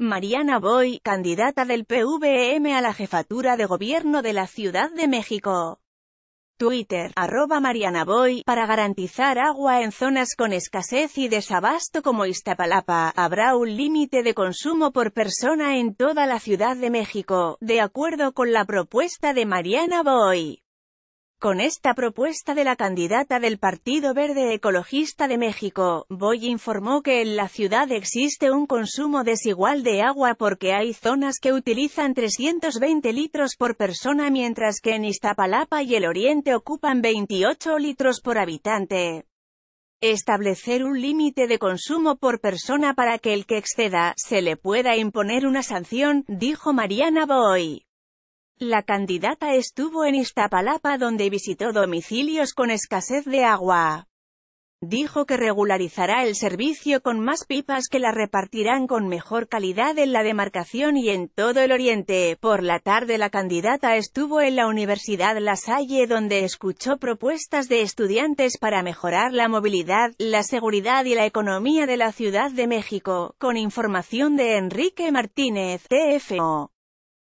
Mariana Boy, candidata del PVM a la jefatura de gobierno de la Ciudad de México. Twitter, arroba Mariana Boy, para garantizar agua en zonas con escasez y desabasto como Iztapalapa, habrá un límite de consumo por persona en toda la Ciudad de México, de acuerdo con la propuesta de Mariana Boy. Con esta propuesta de la candidata del Partido Verde Ecologista de México, Boy informó que en la ciudad existe un consumo desigual de agua porque hay zonas que utilizan 320 litros por persona mientras que en Iztapalapa y el Oriente ocupan 28 litros por habitante. Establecer un límite de consumo por persona para que el que exceda, se le pueda imponer una sanción, dijo Mariana Boy. La candidata estuvo en Iztapalapa donde visitó domicilios con escasez de agua. Dijo que regularizará el servicio con más pipas que la repartirán con mejor calidad en la demarcación y en todo el oriente. Por la tarde la candidata estuvo en la Universidad La Salle donde escuchó propuestas de estudiantes para mejorar la movilidad, la seguridad y la economía de la Ciudad de México, con información de Enrique Martínez, TFO.